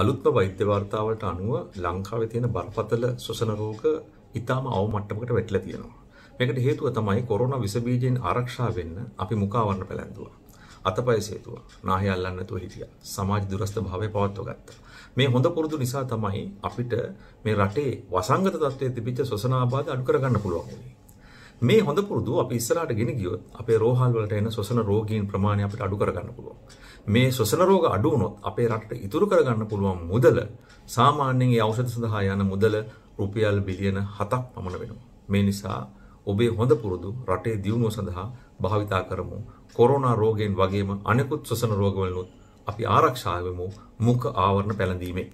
අලුත්ම වෛද්‍ය වාර්තාවට අනුව ලංකාවේ තියෙන බරපතල ශ්වසන රෝග ඊටාම අවම මට්ටමකට වැටිලා තියෙනවා. මේකට හේතුව තමයි කොරෝනා විස බීජෙන් ආරක්ෂා වෙන්න අපි මුඛාවරණ පැලැන්දුවා. අතපය සේතුවා. නාහය අල්ලන්න නැතුව හිටියා. සමාජ දුරස්ත භාවය පවත්ව ගත්තා. මේ හොඳ පුරුදු නිසා තමයි අපිට මේ රටේ වසංගත තත්ත්වයේ තිබිච්ච ශ්වසන ආබාධ අඩු කරගන්න පුළුවන් වුනේ. මේ හොඳ පුරුදු අපි ඉස්සරහට ගෙන ගියොත් අපේ රෝහල් වලට එන ශ්වසන රෝගීන් ප්‍රමාණය අපිට අඩු කරගන්න පුළුවන්. මේ ශ්වසන රෝග අඩු වුණොත් අපේ රටට ඉතුරු කරගන්න පුළුවන් මුදල සාමාන්‍යයෙන් ඒ ඖෂධ සඳහා යන මුදල රුපියල් බිලියන 7ක් පමණ වෙනවා. මේ නිසා ඔබේ හොඳ පුරුදු රටේ දියුණුව සඳහා භාවිතා කරමු. කොරෝනා රෝගයෙන් වගේම අනෙකුත් ශ්වසන රෝගවලුත් අපි ආරක්ෂා වෙමු මුඛ ආවරණ පැළඳීමේ.